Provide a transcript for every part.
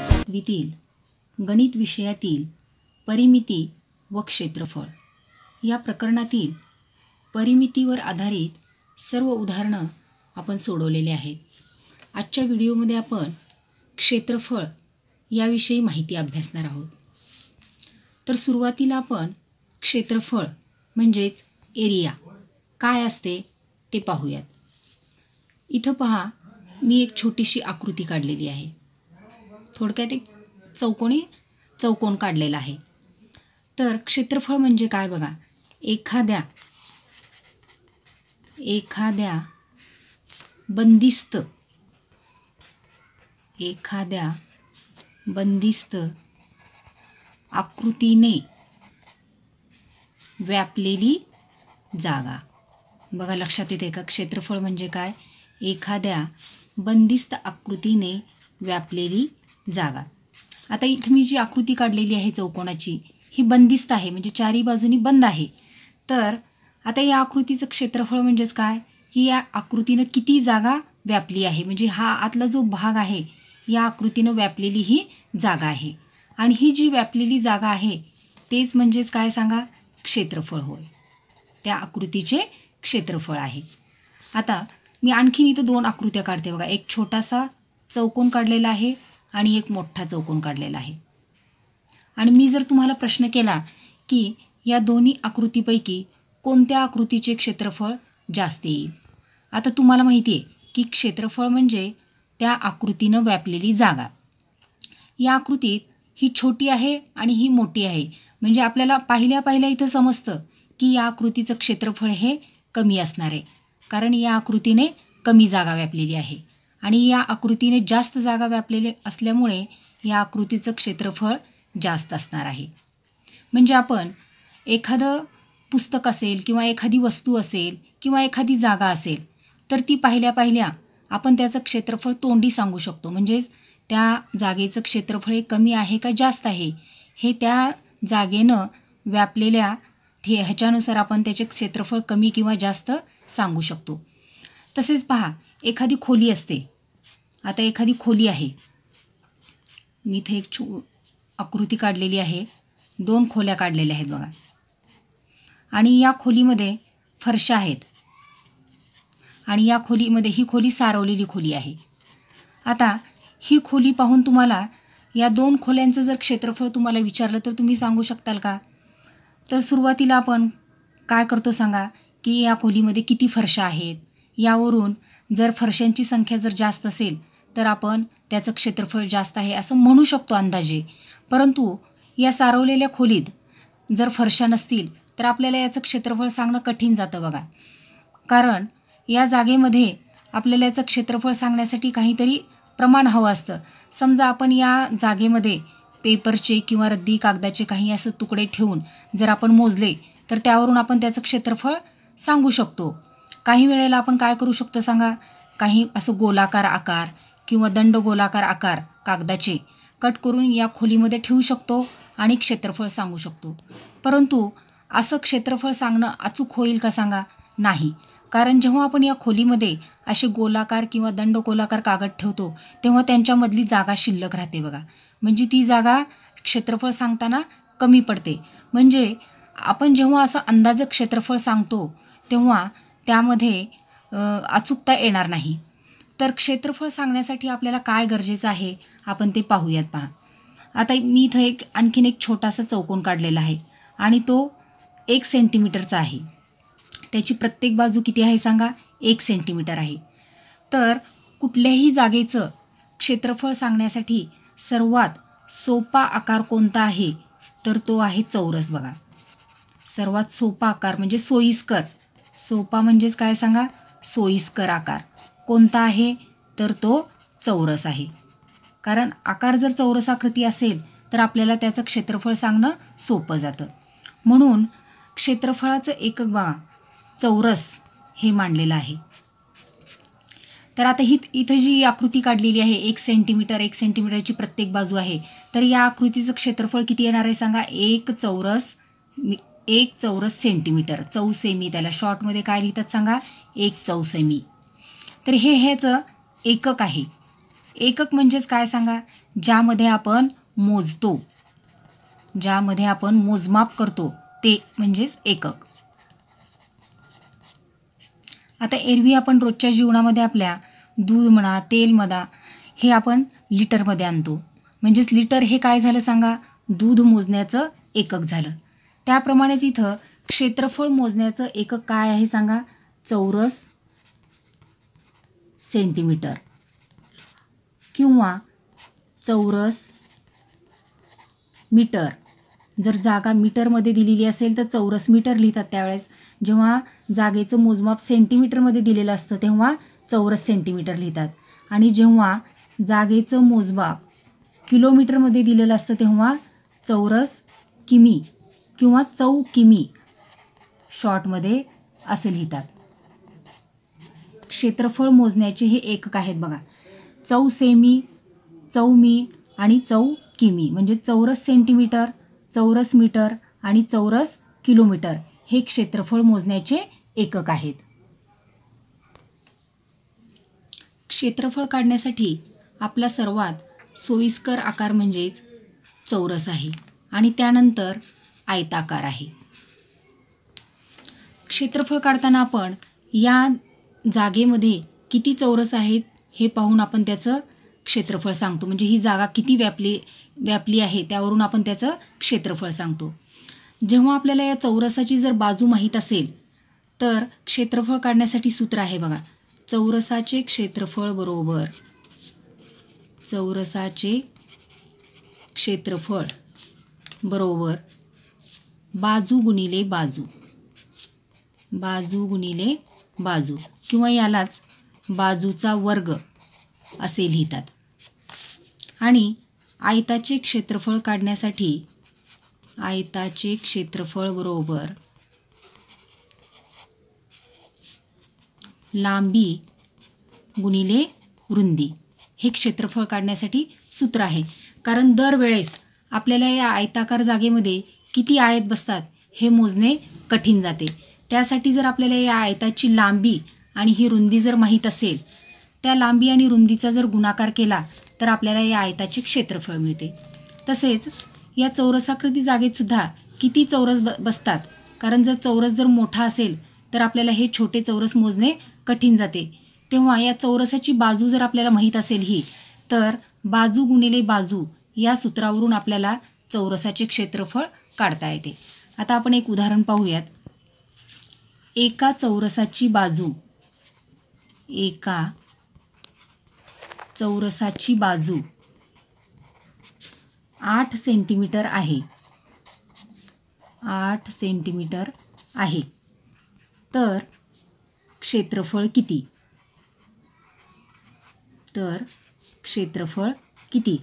सातवीतील गणित विषयातील परिमिती व क्षेत्रफळ या प्रकरणातील परिमितीवर आधारित सर्व उदाहरणं आपण सोडवलेले आहेत आजच्या व्हिडिओमध्ये आपण क्षेत्रफळ याविषयी माहिती अभ्यासणार आहोत तर सुरुवातीला आपण क्षेत्रफळ म्हणजेच एरिया काय असते ते पाहूयात इथं पहा मी एक छोटीशी आकृती काढलेली आहे थोडक्यात एक चौकोनी चौकोन काढलेला आहे तर क्षेत्रफळ म्हणजे काय बघा एखाद्या एखाद्या बंदिस्त एखाद्या बंदिस्त आकृतीने व्यापलेली जागा बघा लक्षात येते का क्षेत्रफळ म्हणजे काय एखाद्या बंदिस्त आकृतीने व्यापलेली जागा आता इथं मी जी आकृती काढलेली आहे चौकोनाची ही बंदिस्त आहे म्हणजे चारी बाजूनी बंद आहे तर आता या आकृतीचं क्षेत्रफळ म्हणजेच काय की या आकृतीनं किती जागा व्यापली आहे म्हणजे हा आतला जो भाग आहे या आकृतीनं व्यापलेली ही जागा आहे आणि ही जी व्यापलेली जागा आहे तेच म्हणजेच काय सांगा क्षेत्रफळ होय त्या आकृतीचे क्षेत्रफळ आहे आता मी आणखीन इथं दोन आकृत्या काढते बघा एक छोटासा चौकोन काढलेला आहे आणि एक मोठा चौकोन काढलेला आहे आणि मी जर तुम्हाला प्रश्न केला की या दोन्ही आकृतीपैकी कोणत्या आकृतीचे क्षेत्रफळ जास्त येईल आता तुम्हाला माहिती आहे की क्षेत्रफळ म्हणजे त्या आकृतीनं व्यापलेली जागा या आकृतीत ही छोटी आहे आणि ही मोठी आहे म्हणजे आपल्याला पाहिल्या पाहिल्या इथं समजतं की या आकृतीचं क्षेत्रफळ हे कमी असणार आहे कारण या आकृतीने कमी जागा व्यापलेली आहे आणि या आकृतीने जास्त जागा व्यापलेले असल्यामुळे या आकृतीचं क्षेत्रफळ जास्त असणार आहे म्हणजे आपण एखादं पुस्तक असेल किंवा एखादी वस्तू असेल किंवा एखादी जागा असेल तर ती पाहिल्या पाहिल्या आपण त्याचं क्षेत्रफळ तोंडी सांगू शकतो म्हणजेच त्या जागेचं क्षेत्रफळ हे कमी आहे का जास्त आहे हे त्या जागेनं व्यापलेल्या ठे ह्याच्यानुसार आपण त्याचे क्षेत्रफळ कमी किंवा जास्त सांगू शकतो तसेच पहा एखादी खोली असते आता एखादी खोली आहे मी इथे एक छो आकृती काढलेली आहे दोन खोल्या काढलेल्या आहेत बघा आणि या खोलीमध्ये फरशा आहेत आणि या खोलीमध्ये ही खोली सारवलेली खोली आहे आता ही खोली पाहून तुम्हाला या दोन खोल्यांचं जर क्षेत्रफळ तुम्हाला विचारलं तर तुम्ही सांगू शकताल का तर सुरुवातीला आपण काय करतो सांगा की या खोलीमध्ये किती फरशा आहेत यावरून जर फरशांची संख्या जर जास्त असेल तर आपण त्याचं क्षेत्रफळ जास्त आहे असं म्हणू शकतो अंदाजे परंतु या सारवलेल्या खोलीत जर फरशा नसतील तर आपल्याला याचं क्षेत्रफळ सांगणं कठीण जातं बघा कारण या जागेमध्ये आपल्याला याचं क्षेत्रफळ सांगण्यासाठी काहीतरी प्रमाण हवं असतं समजा आपण या जागेमध्ये पेपरचे किंवा रद्दी कागदाचे काही असं तुकडे ठेवून जर आपण मोजले तर त्यावरून आपण त्याचं क्षेत्रफळ सांगू शकतो काही वेळेला आपण काय करू शकतो सांगा काही असं गोलाकार आकार किंवा दंड गोलाकार आकार कागदाचे कट करून या खोलीमध्ये ठेवू शकतो आणि क्षेत्रफळ सांगू शकतो परंतु असं क्षेत्रफळ सांगणं अचूक होईल का सांगा नाही कारण जेव्हा आपण या खोलीमध्ये असे गोलाकार किंवा दंड गोलाकार कागद ठेवतो तेव्हा त्यांच्यामधली जागा शिल्लक राहते बघा म्हणजे ती जागा क्षेत्रफळ सांगताना कमी पडते म्हणजे आपण जेव्हा असं अंदाज क्षेत्रफळ सांगतो तेव्हा त्यामध्ये अचूकता येणार नाही तर क्षेत्रफळ सांगण्यासाठी आपल्याला काय गरजेचं आहे आपण ते पाहूयात पहा आता मी इथं एक आणखीन एक छोटासा चौकोन काढलेला आहे आणि तो एक सेंटीमीटरचा आहे त्याची प्रत्येक बाजू किती आहे सांगा एक सेंटीमीटर आहे तर कुठल्याही जागेचं क्षेत्रफळ सांगण्यासाठी सर्वात सोपा आकार कोणता आहे तर तो आहे चौरस बघा सर्वात सोपा आकार म्हणजे सोयीस्कर सोपा म्हणजेच काय सांगा सोयीस्कर आकार कोणता आहे तर तो चौरस आहे कारण आकार जर चौरसाकृती असेल तर आपल्याला त्याचं क्षेत्रफळ सांगणं सोपं जातं म्हणून क्षेत्रफळाचं एकक बा चौरस हे मांडलेलं आहे तर आता ही इथं जी आकृती काढलेली आहे एक सेंटीमीटर एक सेंटीमीटरची प्रत्येक बाजू आहे तर या आकृतीचं क्षेत्रफळ किती येणार आहे सांगा एक चौरस मी एक चौरस सेंटीमीटर चौसेमी त्याला शॉर्टमध्ये काय लिहितात सांगा एक चौसेमी तर हे ह्याचं एकक आहे एकक म्हणजेच काय सांगा ज्यामध्ये आपण मोजतो ज्यामध्ये आपण मोजमाप करतो ते म्हणजेच एकक आता एरवी आपण रोजच्या जीवनामध्ये आपल्या दूध म्हणा तेल म्हणा हे आपण लिटरमध्ये आणतो म्हणजेच लिटर हे काय झालं सांगा दूध मोजण्याचं एकक झालं त्याप्रमाणेच इथं क्षेत्रफळ मोजण्याचं एकक काय आहे सांगा चौरस सेंटीमीटर किंवा चौरस मीटर जर जागा मीटरमध्ये दिलेली असेल तर चौरस मीटर लिहितात त्यावेळेस जेव्हा जागेचं मोजमाप सेंटीमीटरमध्ये दिलेलं असतं तेव्हा चौरस सेंटीमीटर लिहितात आणि जेव्हा जागेचं मोजमाप किलोमीटरमध्ये दिलेलं असतं तेव्हा चौरस किमी किंवा चौ किमी शॉर्टमध्ये असे लिहितात क्षेत्रफळ मोजण्याचे हे एकक आहेत बघा चौ सेमी चौमी आणि चौ किमी म्हणजे चौरस सेंटीमीटर चौरस मीटर आणि चौरस किलोमीटर हे क्षेत्रफळ मोजण्याचे एकक आहेत क्षेत्रफळ काढण्यासाठी आपला सर्वात सोयीस्कर आकार म्हणजेच चौरस आहे आणि त्यानंतर आयताकार आहे क्षेत्रफळ काढताना आपण या जागेमध्ये किती चौरस आहेत हे पाहून आपण त्याचं क्षेत्रफळ सांगतो म्हणजे ही जागा किती व्यापली व्यापली आहे त्यावरून आपण त्याचं क्षेत्रफळ सांगतो जेव्हा आपल्याला या चौरसाची जर बाजू माहीत असेल तर क्षेत्रफळ काढण्यासाठी सूत्र आहे बघा चौरसाचे क्षेत्रफळ बरोबर चौरसाचे क्षेत्रफळ बरोबर बाजू गुणिले बाजू बाजू गुणिले बाजू किंवा यालाच बाजूचा वर्ग असे लिहितात आणि आयताचे क्षेत्रफळ काढण्यासाठी आयताचे क्षेत्रफळ बरोबर लांबी गुणिले रुंदी हे क्षेत्रफळ काढण्यासाठी सूत्र आहे कारण दरवेळेस आपल्याला या आयताकार जागेमध्ये किती आयत बसतात हे मोजणे कठीण जाते त्यासाठी जर आपल्याला या आयताची लांबी आणि ही रुंदी जर माहीत असेल त्या लांबी आणि रुंदीचा जर गुणाकार केला तर आपल्याला या आयताचे क्षेत्रफळ मिळते तसेच या चौरसाकृती जागेतसुद्धा किती चौरस ब बसतात कारण जर चौरस जर मोठा असेल तर आपल्याला हे छोटे चौरस मोजणे कठीण जाते तेव्हा या चौरसाची बाजू जर आपल्याला माहीत असेल ही तर बाजू गुणिले बाजू या सूत्रावरून आपल्याला चौरसाचे क्षेत्रफळ काढता येते आता आपण एक उदाहरण पाहूयात एका चौरसाची बाजू एका चौरसाची बाजू आठ सेंटीमीटर आहे आठ सेंटीमीटर आहे तर क्षेत्रफळ किती तर क्षेत्रफळ किती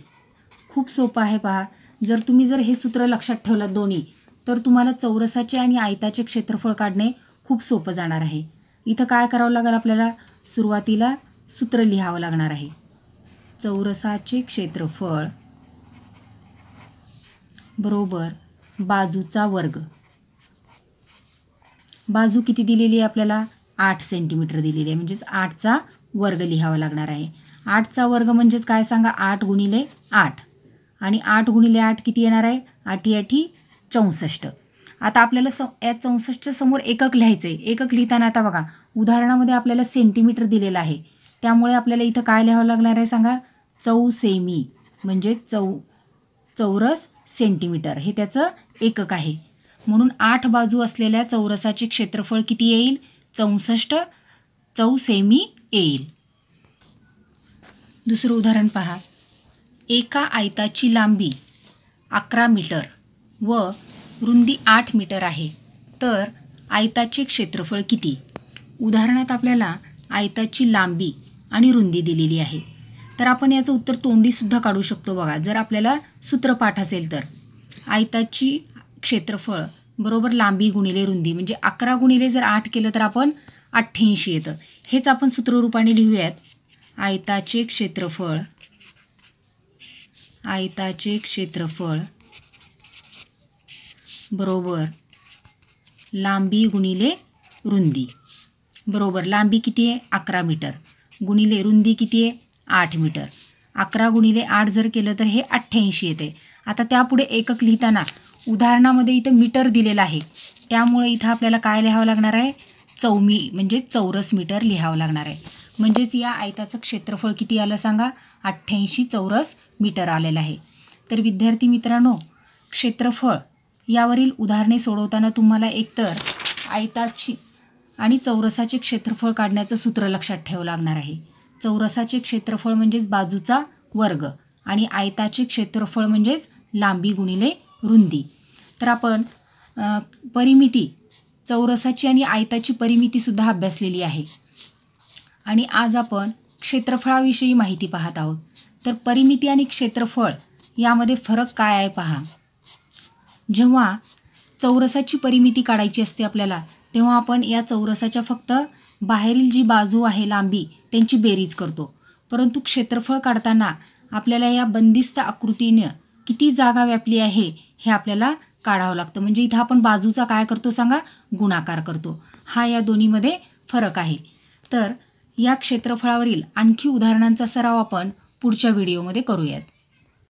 खूप सोपं आहे पहा जर तुम्ही जर हे सूत्र लक्षात ठेवलं दोन्ही तर तुम्हाला चौरसाचे आणि आयताचे क्षेत्रफळ काढणे खूप सोपं जाणार आहे इथं काय करावं लागेल आपल्याला सुरुवातीला सूत्र लिहावं लागणार आहे चौरसाचे क्षेत्रफळ बरोबर बाजूचा वर्ग बाजू किती दिलेली आहे आपल्याला आठ सेंटीमीटर दिलेली आहे म्हणजेच आठचा वर्ग लिहावा लागणार आहे आठचा वर्ग म्हणजेच काय सांगा आठ गुणिले आठ आणि आठ गुणिले आठ किती येणार आहे आठी आठी चौसष्ट आता आपल्याला स या चौसष्टच्या समोर एकक लिहायचं आहे एकक लिहिताना आता बघा उदाहरणामध्ये आपल्याला सेंटीमीटर दिलेलं आहे त्यामुळे आपल्याला इथं काय लिहावं लागणार आहे सांगा चौ सेमी म्हणजे चौ चौरस सेंटीमीटर हे त्याचं एकक आहे म्हणून आठ बाजू असलेल्या चौरसाचे क्षेत्रफळ किती येईल चौसष्ट चौ सेमी येईल दुसरं उदाहरण पहा एका आयताची लांबी अकरा मीटर व रुंदी आठ मीटर आहे तर आयताचे क्षेत्रफळ किती उदाहरणात आपल्याला आयताची लांबी आणि रुंदी दिलेली आहे तर आपण याचं उत्तर तोंडीसुद्धा काढू शकतो बघा जर आपल्याला सूत्रपाठ असेल तर आयताची क्षेत्रफळ बरोबर लांबी गुणिले रुंदी म्हणजे अकरा गुणिले जर आठ केलं तर आपण अठ्ठ्याऐंशी येतं हेच आपण सूत्ररूपाने लिहूयात आयताचे क्षेत्रफळ आयताचे क्षेत्रफळ बरोबर लांबी गुणिले रुंदी बरोबर लांबी किती आहे अकरा मीटर गुणिले रुंदी किती आहे आठ मीटर अकरा गुणिले आठ जर केलं तर हे अठ्ठ्याऐंशी येते आता त्यापुढे एकक लिहिताना उदाहरणामध्ये इथं मीटर दिलेलं आहे त्यामुळे इथं आपल्याला काय लिहावं लागणार आहे चौमी म्हणजे चौरस मीटर लिहावं लागणार आहे म्हणजेच या आयताचं क्षेत्रफळ किती आलं सांगा अठ्ठ्याऐंशी चौरस मीटर आलेलं आहे तर विद्यार्थी मित्रांनो क्षेत्रफळ यावरील उदाहरणे सोडवताना तुम्हाला एकतर आयताची आणि चौरसाचे क्षेत्रफळ काढण्याचं सूत्र लक्षात ठेवं लागणार आहे चौरसाचे क्षेत्रफळ म्हणजेच बाजूचा वर्ग आणि आयताचे क्षेत्रफळ म्हणजेच लांबी गुणिले रुंदी तर आपण परिमिती चौरसाची आणि आयताची परिमितीसुद्धा अभ्यासलेली आहे आणि आज आपण क्षेत्रफळाविषयी माहिती पाहत आहोत तर परिमिती आणि क्षेत्रफळ यामध्ये फरक काय आहे पहा जेव्हा चौरसाची परिमिती काढायची असते आपल्याला तेव्हा आपण या चौरसाच्या फक्त बाहेरील जी बाजू आहे लांबी त्यांची बेरीज करतो परंतु क्षेत्रफळ काढताना आपल्याला या बंदिस्त आकृतीनं किती जागा व्यापली आहे हे आपल्याला काढावं लागतं म्हणजे इथं आपण बाजूचा काय करतो सांगा गुणाकार करतो हा या दोन्हीमध्ये फरक आहे तर या क्षेत्रफळावरील आणखी उदाहरणांचा सराव आपण पुढच्या व्हिडिओमध्ये करूयात